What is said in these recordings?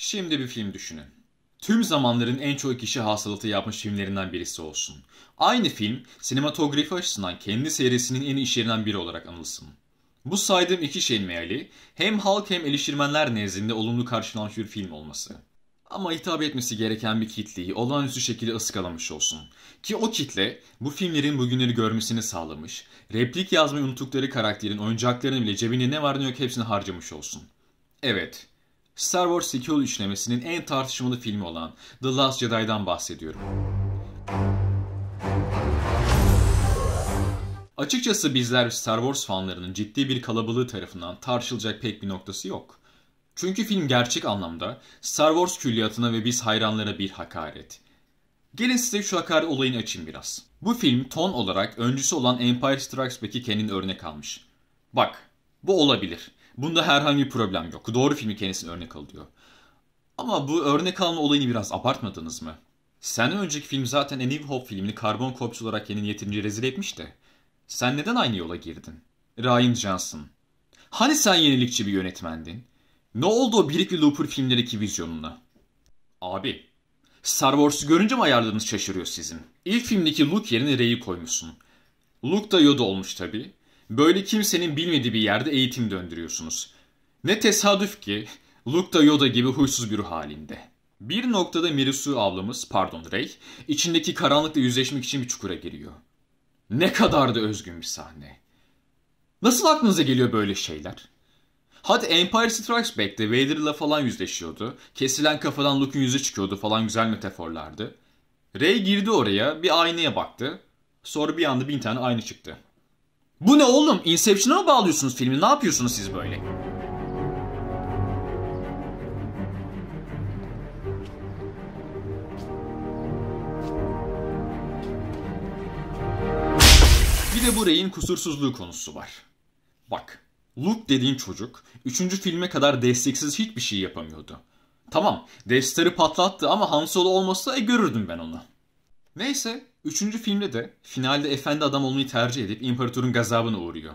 Şimdi bir film düşünün. Tüm zamanların en çok kişi hastalığı yapmış filmlerinden birisi olsun. Aynı film, sinematografi açısından kendi serisinin en işlerinden biri olarak anılsın. Bu saydığım iki şeyin meali, hem halk hem eleştirmenler nezdinde olumlu karşılanmış bir film olması. Ama hitap etmesi gereken bir kitleyi olağanüstü şekilde ıskalamış olsun. Ki o kitle bu filmlerin bugünleri görmesini sağlamış, replik yazmayı unuttukları karakterin oyuncaklarını bile cebinde ne var ne yok hepsini harcamış olsun. Evet, Star Wars 8 yol üçlemesinin en tartışmalı filmi olan The Last Jedi'dan bahsediyorum. Açıkçası bizler Star Wars fanlarının ciddi bir kalabalığı tarafından tartışılacak pek bir noktası yok. Çünkü film gerçek anlamda Star Wars külliyatına ve biz hayranlara bir hakaret. Gelin size şu hakaret olayını açayım biraz. Bu film ton olarak öncüsü olan Empire Strikes Back'i kendini örnek almış. Bak, bu olabilir. Bunda herhangi bir problem yok. Doğru filmi kendisini örnek alıyor. Ama bu örnek alma olayını biraz abartmadınız mı? Senden önceki film zaten A New Hope filmini karbon kopyası olarak yeni yetimci rezil etmişti. Sen neden aynı yola girdin? Ryan Johnson. Hani sen yenilikçi bir yönetmendin? Ne oldu o birikli Looper filmlerindeki vizyonuna? Abi, Star Wars'u görünce mi ayarlarınız şaşırıyor sizin? İlk filmdeki Luke yerine Rey'i koymuşsun. Luke da Yoda olmuş tabii. Böyle kimsenin bilmediği bir yerde eğitim döndürüyorsunuz. Ne tesadüf ki Luke da Yoda gibi huysuz bir ruh halinde. Bir noktada Mirisu ablamız, pardon Rey, içindeki karanlıkla yüzleşmek için bir çukura giriyor. Ne kadar da özgün bir sahne. Nasıl aklınıza geliyor böyle şeyler? Hadi Empire Strikes Back'te Vader'la falan yüzleşiyordu. Kesilen kafadan Luke'un yüzü çıkıyordu falan güzel metaforlardı. Rey girdi oraya, bir aynaya baktı. Sonra bir anda bin tane ayna çıktı. Bu ne oğlum? Inception'a mı bağlıyorsunuz filmi? Ne yapıyorsunuz siz böyle? Bir de bu Rey'in kusursuzluğu konusu var. Bak, Luke dediğin çocuk 3. filme kadar desteksiz hiçbir şey yapamıyordu. Tamam, Death patlattı ama Han Solo olmasa e, görürdüm ben onu. Neyse, Üçüncü filmde de finalde efendi adam olmayı tercih edip imparatorun gazabına uğruyor.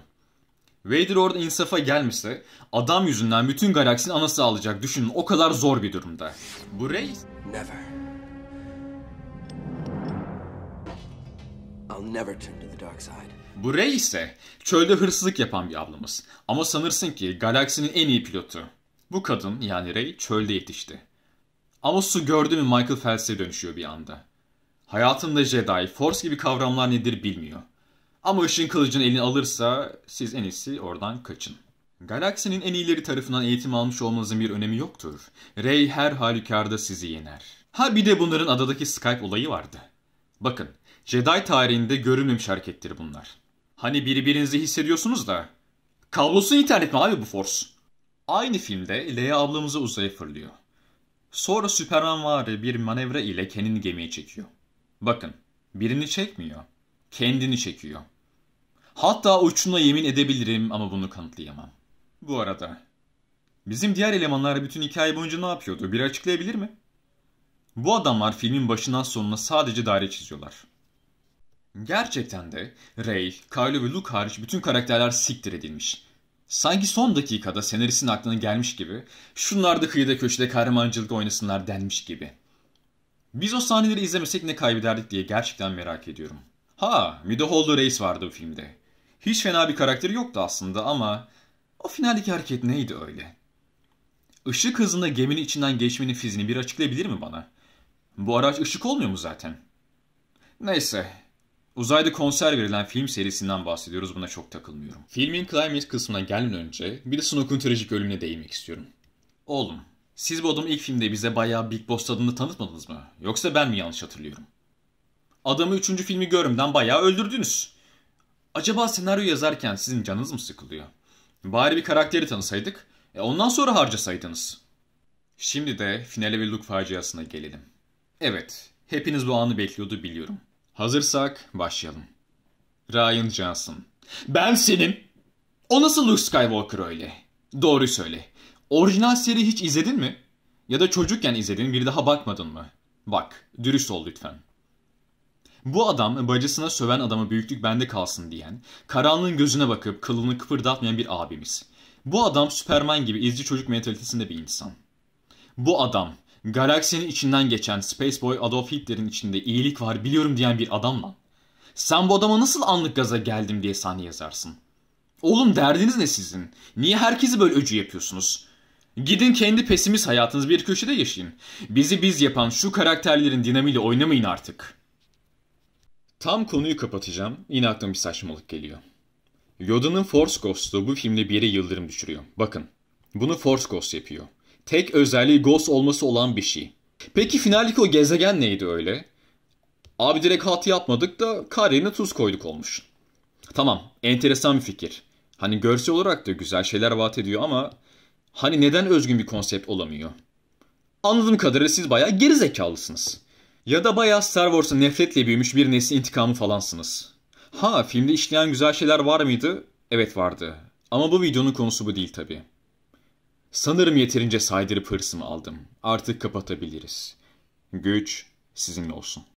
Vader orada insafa gelmese adam yüzünden bütün galaksinin anası alacak düşünün o kadar zor bir durumda. Bu Rey... Never. I'll never turn to the dark side. Bu Rey ise çölde hırsızlık yapan bir ablamız. Ama sanırsın ki galaksinin en iyi pilotu. Bu kadın yani Rey çölde yetişti. Ama su gördü mü Michael Phelps'e dönüşüyor bir anda. Hayatında Jedi, Force gibi kavramlar nedir bilmiyor. Ama ışın kılıcını elini alırsa siz en iyisi oradan kaçın. Galaksinin en iyileri tarafından eğitim almış olmanızın bir önemi yoktur. Rey her halükarda sizi yener. Ha bir de bunların adadaki Skype olayı vardı. Bakın, Jedi tarihinde görülmemiş harekettir bunlar. Hani birbirinizi hissediyorsunuz da. Kablosuz internet mi abi bu Force? Aynı filmde Leia ablamızı uzaya fırlıyor. Sonra Superman var bir manevra ile kendini gemiye çekiyor. Bakın birini çekmiyor. Kendini çekiyor. Hatta uçuna yemin edebilirim ama bunu kanıtlayamam. Bu arada bizim diğer elemanlar bütün hikaye boyunca ne yapıyordu? Bir açıklayabilir mi? Bu adamlar filmin başından sonuna sadece daire çiziyorlar. Gerçekten de Ray, Kylo ve Luke hariç bütün karakterler siktir edilmiş. Sanki son dakikada senaristin aklına gelmiş gibi, şunlar da kıyıda köşede kahramancılık oynasınlar denmiş gibi.'' Biz o sahneleri izlemesek ne kaybederdik diye gerçekten merak ediyorum. Ha, Midaholdo Reis vardı o filmde. Hiç fena bir karakteri yoktu aslında ama o finaldeki hareket neydi öyle? Işık hızında geminin içinden geçmenin fiziğini bir açıklayabilir mi bana? Bu araç ışık olmuyor mu zaten? Neyse. Uzayda konser verilen film serisinden bahsediyoruz buna çok takılmıyorum. Filmin climax kısmına gelmeden önce bir de Snoke'un trajik ölümüne değinmek istiyorum. Oğlum siz bu adamı ilk filmde bize bayağı Big Boss adını tanıtmadınız mı? Yoksa ben mi yanlış hatırlıyorum? Adamı üçüncü filmi görümden bayağı öldürdünüz. Acaba senaryo yazarken sizin canınız mı sıkılıyor? Bari bir karakteri tanısaydık, e ondan sonra harcasaydınız. Şimdi de finale ve Luke faciasına gelelim. Evet, hepiniz bu anı bekliyordu biliyorum. Hazırsak başlayalım. Ryan Johnson. Ben senin... O nasıl Luke Skywalker öyle? Doğru söyle. Orijinal seri hiç izledin mi? Ya da çocukken izledin bir daha bakmadın mı? Bak, dürüst ol lütfen. Bu adam bacısına söven adamı büyüklük bende kalsın diyen, karanlığın gözüne bakıp kılını kıpırdatmayan bir abimiz. Bu adam Superman gibi izci çocuk mentalitesinde bir insan. Bu adam galaksinin içinden geçen Space Boy Adolf Hitler'in içinde iyilik var biliyorum diyen bir adamla. Sen bu adama nasıl anlık gaza geldim diye sahne yazarsın. Oğlum derdiniz ne sizin? Niye herkesi böyle öcü yapıyorsunuz? Gidin kendi pesimiz hayatınız bir köşede yaşayın. Bizi biz yapan şu karakterlerin dinamiyle oynamayın artık. Tam konuyu kapatacağım. Yine aklıma bir saçmalık geliyor. Yoda'nın Force Ghost'u bu filmde bir yere yıldırım düşürüyor. Bakın. Bunu Force Ghost yapıyor. Tek özelliği Ghost olması olan bir şey. Peki finaldeki o gezegen neydi öyle? Abi direkt hat yapmadık da kar tuz koyduk olmuş. Tamam enteresan bir fikir. Hani görsel olarak da güzel şeyler vaat ediyor ama Hani neden özgün bir konsept olamıyor? Anladığım kadarıyla siz bayağı geri zekalısınız. Ya da bayağı Star Wars'a nefretle büyümüş bir nesli intikamı falansınız. Ha filmde işleyen güzel şeyler var mıydı? Evet vardı. Ama bu videonun konusu bu değil tabi. Sanırım yeterince saydırıp hırsımı aldım. Artık kapatabiliriz. Güç sizinle olsun.